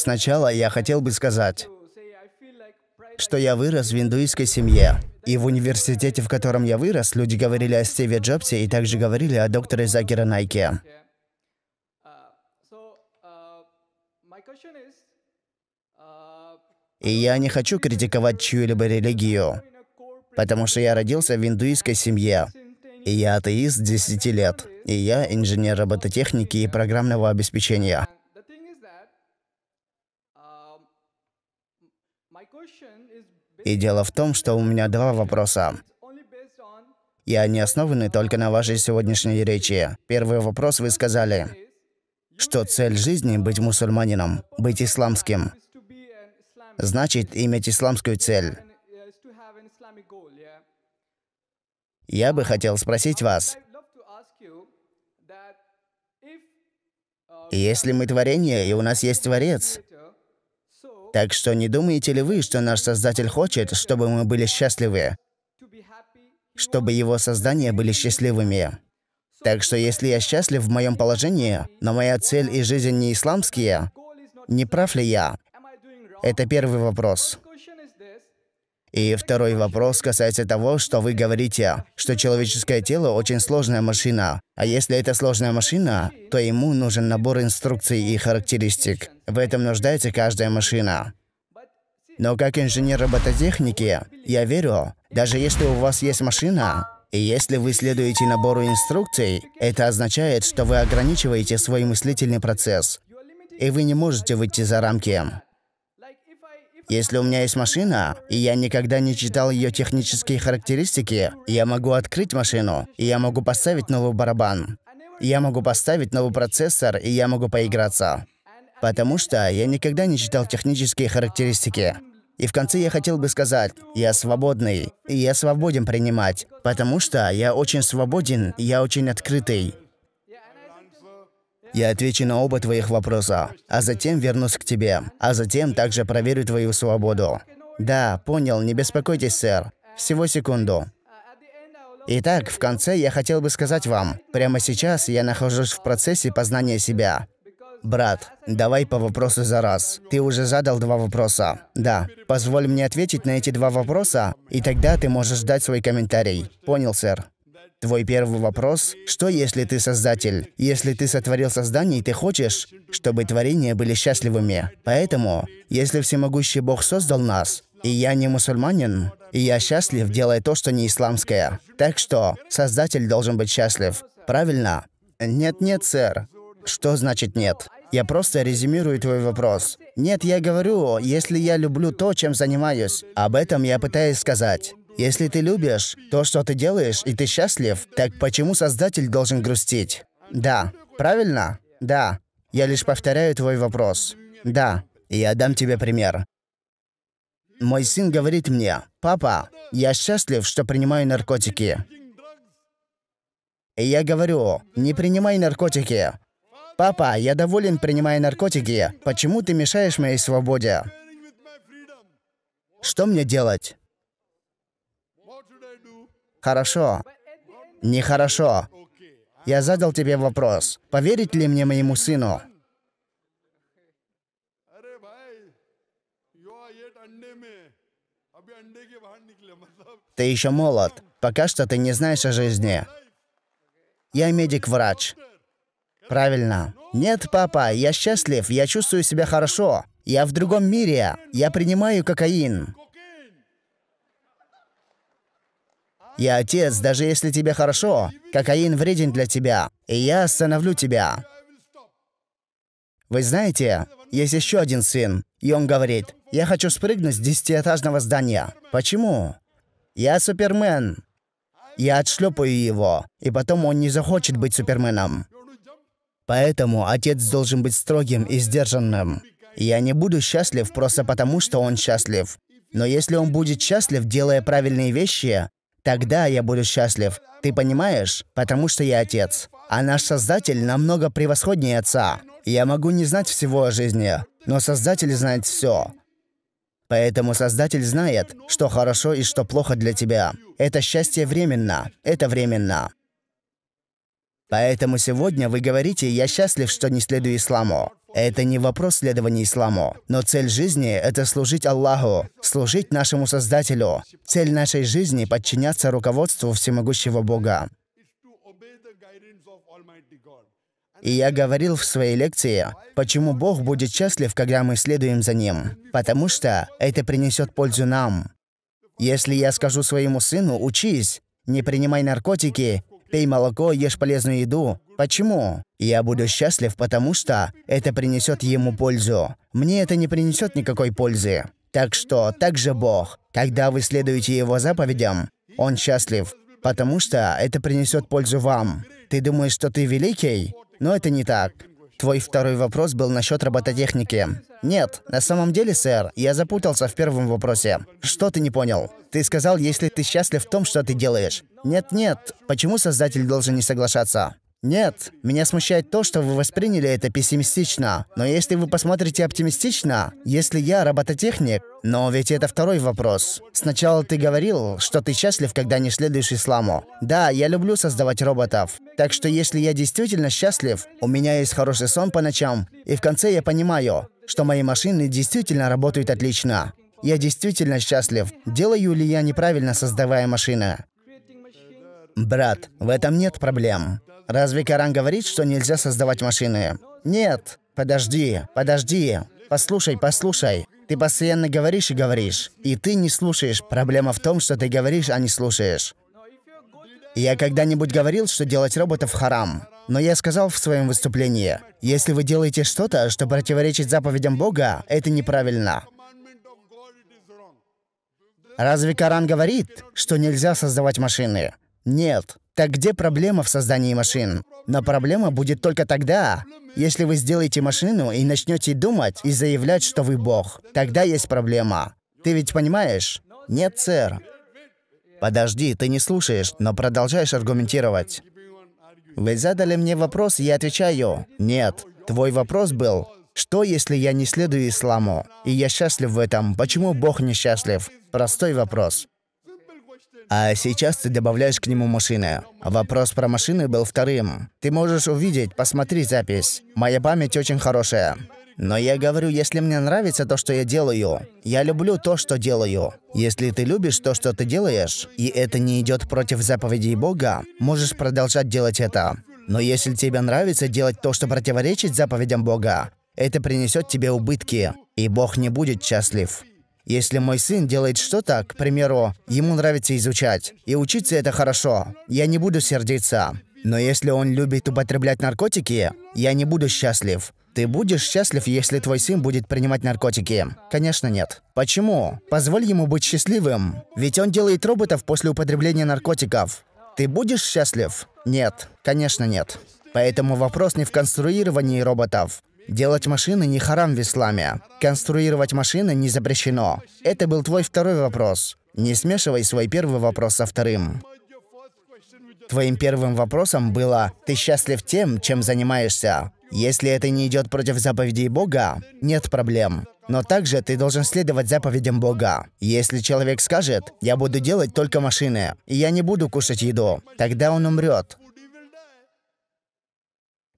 Сначала я хотел бы сказать, что я вырос в индуистской семье. И в университете, в котором я вырос, люди говорили о Стиве Джобсе и также говорили о докторе Закера Найке. И я не хочу критиковать чью-либо религию, потому что я родился в индуистской семье, и я атеист 10 лет, и я инженер робототехники и программного обеспечения. И дело в том, что у меня два вопроса. И они основаны только на вашей сегодняшней речи. Первый вопрос вы сказали, что цель жизни – быть мусульманином, быть исламским. Значит, иметь исламскую цель. Я бы хотел спросить вас, uh, если мы творение, и у нас есть Творец, так что не думаете ли вы, что наш Создатель хочет, чтобы мы были счастливы? Чтобы его создания были счастливыми. Так что если я счастлив в моем положении, но моя цель и жизнь не исламские, не прав ли я? Это первый вопрос. И второй вопрос касается того, что вы говорите, что человеческое тело очень сложная машина. А если это сложная машина, то ему нужен набор инструкций и характеристик. В этом нуждается каждая машина. Но как инженер робототехники, я верю, даже если у вас есть машина, и если вы следуете набору инструкций, это означает, что вы ограничиваете свой мыслительный процесс, и вы не можете выйти за рамки. Если у меня есть машина, и я никогда не читал ее технические характеристики, я могу открыть машину, и я могу поставить новый барабан. Я могу поставить новый процессор, и я могу поиграться. Потому что я никогда не читал технические характеристики. И в конце я хотел бы сказать, я свободный, и я свободен принимать, потому что я очень свободен, я очень открытый. Я отвечу на оба твоих вопроса, а затем вернусь к тебе, а затем также проверю твою свободу. Да, понял, не беспокойтесь, сэр. Всего секунду. Итак, в конце я хотел бы сказать вам, прямо сейчас я нахожусь в процессе познания себя. Брат, давай по вопросу за раз. Ты уже задал два вопроса. Да, позволь мне ответить на эти два вопроса, и тогда ты можешь дать свой комментарий. Понял, сэр. Твой первый вопрос – что если ты создатель? Если ты сотворил создание, ты хочешь, чтобы творения были счастливыми. Поэтому, если всемогущий Бог создал нас, и я не мусульманин, и я счастлив, делая то, что не исламское. Так что, создатель должен быть счастлив. Правильно? Нет-нет, сэр. Что значит нет? Я просто резюмирую твой вопрос. Нет, я говорю, если я люблю то, чем занимаюсь. Об этом я пытаюсь сказать. Если ты любишь то, что ты делаешь, и ты счастлив, так почему Создатель должен грустить? Да. Правильно? Да. Я лишь повторяю твой вопрос. Да. И я дам тебе пример. Мой сын говорит мне, «Папа, я счастлив, что принимаю наркотики». И я говорю, «Не принимай наркотики». «Папа, я доволен, принимая наркотики. Почему ты мешаешь моей свободе?» Что мне делать? Хорошо. Нехорошо. Я задал тебе вопрос. Поверить ли мне моему сыну? Ты еще молод. Пока что ты не знаешь о жизни. Я медик-врач. Правильно. Нет, папа, я счастлив, я чувствую себя хорошо. Я в другом мире. Я принимаю кокаин. Я отец, даже если тебе хорошо. Кокаин вреден для тебя, и я остановлю тебя. Вы знаете, есть еще один сын, и он говорит, я хочу спрыгнуть с десятиэтажного здания. Почему? Я Супермен. Я отшлепаю его, и потом он не захочет быть Суперменом. Поэтому отец должен быть строгим и сдержанным. Я не буду счастлив просто потому, что он счастлив. Но если он будет счастлив, делая правильные вещи, Тогда я буду счастлив. Ты понимаешь? Потому что я отец. А наш Создатель намного превосходнее отца. Я могу не знать всего о жизни, но Создатель знает все. Поэтому Создатель знает, что хорошо и что плохо для тебя. Это счастье временно. Это временно. Поэтому сегодня вы говорите «я счастлив, что не следую исламу». Это не вопрос следования исламу, но цель жизни – это служить Аллаху, служить нашему Создателю. Цель нашей жизни – подчиняться руководству всемогущего Бога. И я говорил в своей лекции, почему Бог будет счастлив, когда мы следуем за Ним. Потому что это принесет пользу нам. Если я скажу своему сыну «учись», «не принимай наркотики», «пей молоко», «ешь полезную еду», Почему? Я буду счастлив, потому что это принесет ему пользу. Мне это не принесет никакой пользы. Так что, так же Бог. Когда вы следуете его заповедям, он счастлив, потому что это принесет пользу вам. Ты думаешь, что ты великий? Но это не так. Твой второй вопрос был насчет робототехники. Нет, на самом деле, сэр, я запутался в первом вопросе. Что ты не понял? Ты сказал, если ты счастлив в том, что ты делаешь. Нет-нет, почему создатель должен не соглашаться? Нет, меня смущает то, что вы восприняли это пессимистично. Но если вы посмотрите оптимистично, если я робототехник, но ведь это второй вопрос. Сначала ты говорил, что ты счастлив, когда не следуешь исламу. Да, я люблю создавать роботов. Так что если я действительно счастлив, у меня есть хороший сон по ночам, и в конце я понимаю, что мои машины действительно работают отлично. Я действительно счастлив. Делаю ли я неправильно, создавая машины? «Брат, в этом нет проблем. Разве Коран говорит, что нельзя создавать машины?» «Нет. Подожди, подожди. Послушай, послушай. Ты постоянно говоришь и говоришь. И ты не слушаешь. Проблема в том, что ты говоришь, а не слушаешь. Я когда-нибудь говорил, что делать роботов харам. Но я сказал в своем выступлении, если вы делаете что-то, что противоречит заповедям Бога, это неправильно. Разве Коран говорит, что нельзя создавать машины? Нет. Так где проблема в создании машин? Но проблема будет только тогда, если вы сделаете машину и начнете думать и заявлять, что вы бог. Тогда есть проблема. Ты ведь понимаешь? Нет, сэр. Подожди, ты не слушаешь, но продолжаешь аргументировать. Вы задали мне вопрос, и я отвечаю. Нет. Твой вопрос был, что если я не следую исламу? И я счастлив в этом. Почему Бог несчастлив? Простой вопрос а сейчас ты добавляешь к нему машины. Вопрос про машины был вторым. Ты можешь увидеть, посмотри запись. Моя память очень хорошая. Но я говорю, если мне нравится то, что я делаю, я люблю то, что делаю. Если ты любишь то, что ты делаешь, и это не идет против заповедей Бога, можешь продолжать делать это. Но если тебе нравится делать то, что противоречит заповедям Бога, это принесет тебе убытки, и Бог не будет счастлив. Если мой сын делает что-то, к примеру, ему нравится изучать, и учиться это хорошо, я не буду сердиться. Но если он любит употреблять наркотики, я не буду счастлив. Ты будешь счастлив, если твой сын будет принимать наркотики? Конечно, нет. Почему? Позволь ему быть счастливым. Ведь он делает роботов после употребления наркотиков. Ты будешь счастлив? Нет. Конечно, нет. Поэтому вопрос не в конструировании роботов, Делать машины не харам в исламе. Конструировать машины не запрещено. Это был твой второй вопрос. Не смешивай свой первый вопрос со вторым. Твоим первым вопросом было «Ты счастлив тем, чем занимаешься?» Если это не идет против заповедей Бога, нет проблем. Но также ты должен следовать заповедям Бога. Если человек скажет, я буду делать только машины, и я не буду кушать еду, тогда он умрет.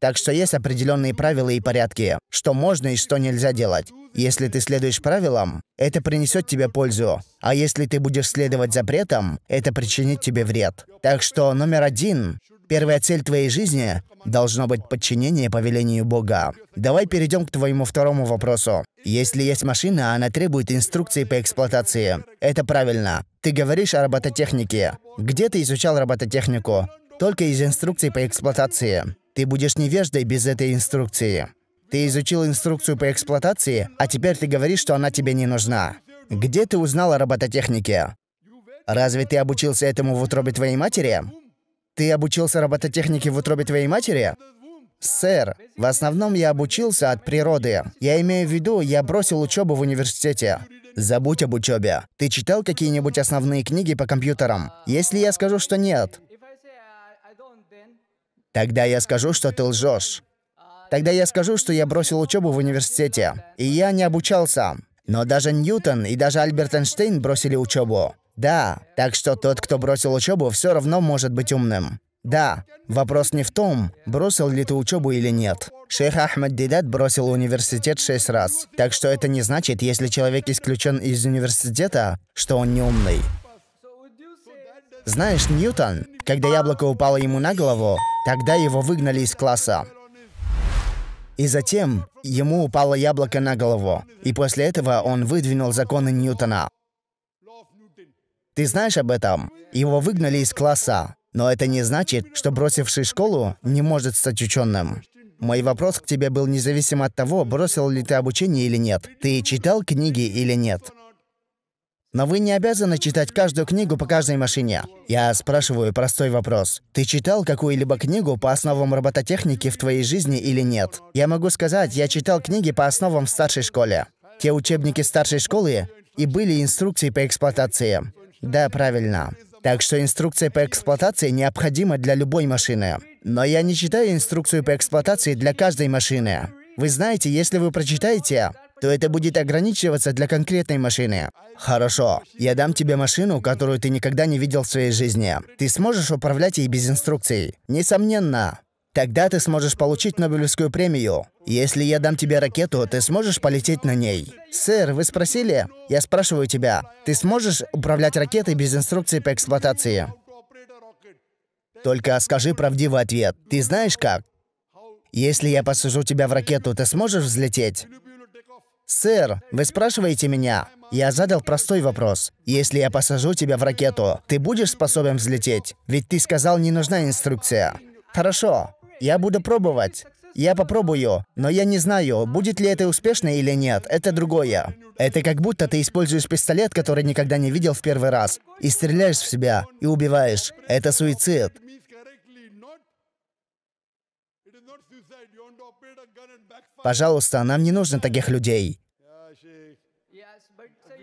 Так что есть определенные правила и порядки, что можно и что нельзя делать. Если ты следуешь правилам, это принесет тебе пользу. А если ты будешь следовать запретам, это причинит тебе вред. Так что номер один. Первая цель твоей жизни должно быть подчинение повелению Бога. Давай перейдем к твоему второму вопросу. Если есть машина, она требует инструкции по эксплуатации. Это правильно. Ты говоришь о робототехнике. Где ты изучал робототехнику? Только из инструкций по эксплуатации. Ты будешь невеждой без этой инструкции. Ты изучил инструкцию по эксплуатации, а теперь ты говоришь, что она тебе не нужна. Где ты узнал о робототехнике? Разве ты обучился этому в утробе твоей матери? Ты обучился робототехнике в утробе твоей матери? Сэр, в основном я обучился от природы. Я имею в виду, я бросил учебу в университете. Забудь об учебе. Ты читал какие-нибудь основные книги по компьютерам? Если я скажу, что нет, Тогда я скажу, что ты лжешь. Тогда я скажу, что я бросил учебу в университете, и я не обучался. Но даже Ньютон и даже Альберт Эйнштейн бросили учебу. Да, так что тот, кто бросил учебу, все равно может быть умным. Да, вопрос не в том, бросил ли ты учебу или нет. Шейх Ахмад Дидат бросил университет шесть раз. Так что это не значит, если человек исключен из университета, что он не умный. Знаешь, Ньютон, когда яблоко упало ему на голову, Тогда его выгнали из класса. И затем ему упало яблоко на голову, и после этого он выдвинул законы Ньютона. Ты знаешь об этом? Его выгнали из класса, но это не значит, что бросивший школу не может стать ученым. Мой вопрос к тебе был независимо от того, бросил ли ты обучение или нет. Ты читал книги или нет? Но вы не обязаны читать каждую книгу по каждой машине. Я спрашиваю простой вопрос. Ты читал какую-либо книгу по основам робототехники в твоей жизни или нет? Я могу сказать, я читал книги по основам в старшей школе. Те учебники старшей школы и были инструкции по эксплуатации. Да, правильно. Так что инструкция по эксплуатации необходима для любой машины. Но я не читаю инструкцию по эксплуатации для каждой машины. Вы знаете, если вы прочитаете, то это будет ограничиваться для конкретной машины. Хорошо, я дам тебе машину, которую ты никогда не видел в своей жизни. Ты сможешь управлять ей без инструкций? Несомненно. Тогда ты сможешь получить Нобелевскую премию. Если я дам тебе ракету, ты сможешь полететь на ней. Сэр, вы спросили? Я спрашиваю тебя, ты сможешь управлять ракетой без инструкции по эксплуатации? Только скажи правдивый ответ. Ты знаешь как? Если я посажу тебя в ракету, ты сможешь взлететь? «Сэр, вы спрашиваете меня?» Я задал простой вопрос. «Если я посажу тебя в ракету, ты будешь способен взлететь? Ведь ты сказал, не нужна инструкция». «Хорошо, я буду пробовать». Я попробую, но я не знаю, будет ли это успешно или нет, это другое. Это как будто ты используешь пистолет, который никогда не видел в первый раз, и стреляешь в себя, и убиваешь. Это суицид. Пожалуйста, нам не нужно таких людей.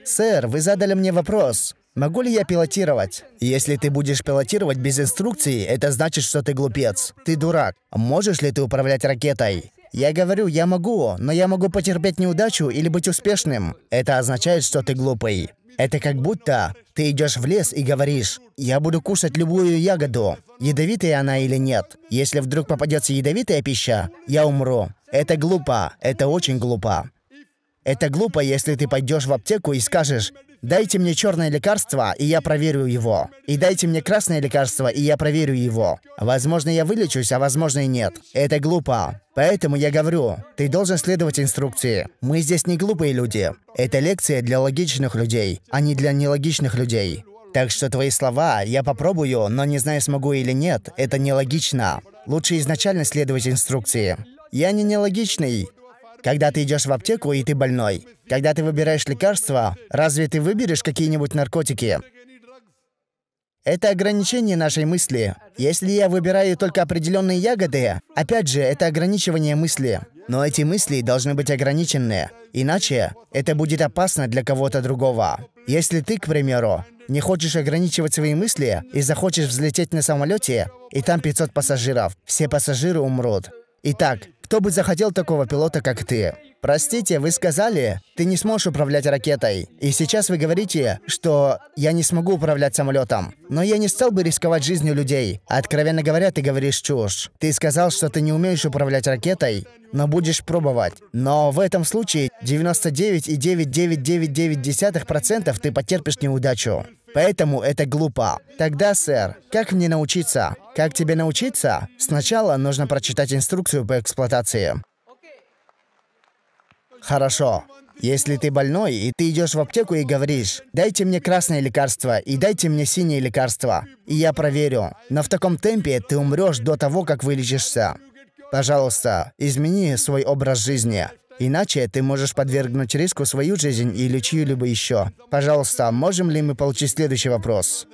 Сэр, вы задали мне вопрос. Могу ли я пилотировать? Если ты будешь пилотировать без инструкции, это значит, что ты глупец. Ты дурак. Можешь ли ты управлять ракетой? Я говорю, я могу, но я могу потерпеть неудачу или быть успешным. Это означает, что ты глупый. Это как будто ты идешь в лес и говоришь, я буду кушать любую ягоду, ядовитая она или нет. Если вдруг попадется ядовитая пища, я умру. Это глупо, это очень глупо. Это глупо, если ты пойдешь в аптеку и скажешь, Дайте мне черное лекарство, и я проверю его. И дайте мне красное лекарство, и я проверю его. Возможно, я вылечусь, а возможно и нет. Это глупо. Поэтому я говорю, ты должен следовать инструкции. Мы здесь не глупые люди. Это лекция для логичных людей, а не для нелогичных людей. Так что твои слова «я попробую, но не знаю, смогу или нет» — это нелогично. Лучше изначально следовать инструкции. Я не нелогичный. Когда ты идешь в аптеку и ты больной, когда ты выбираешь лекарства, разве ты выберешь какие-нибудь наркотики? Это ограничение нашей мысли. Если я выбираю только определенные ягоды, опять же, это ограничивание мысли. Но эти мысли должны быть ограничены, иначе это будет опасно для кого-то другого. Если ты, к примеру, не хочешь ограничивать свои мысли и захочешь взлететь на самолете, и там 500 пассажиров, все пассажиры умрут. Итак, кто бы захотел такого пилота, как ты? Простите, вы сказали, ты не сможешь управлять ракетой. И сейчас вы говорите, что я не смогу управлять самолетом. Но я не стал бы рисковать жизнью людей. Откровенно говоря, ты говоришь чушь. Ты сказал, что ты не умеешь управлять ракетой, но будешь пробовать. Но в этом случае 99,9999% ты потерпишь неудачу. Поэтому это глупо. Тогда, сэр, как мне научиться? Как тебе научиться? Сначала нужно прочитать инструкцию по эксплуатации. Хорошо. Если ты больной, и ты идешь в аптеку и говоришь, дайте мне красное лекарство и дайте мне синее лекарство, и я проверю. Но в таком темпе ты умрешь до того, как вылечишься. Пожалуйста, измени свой образ жизни. Иначе ты можешь подвергнуть риску свою жизнь или чью-либо еще. Пожалуйста, можем ли мы получить следующий вопрос?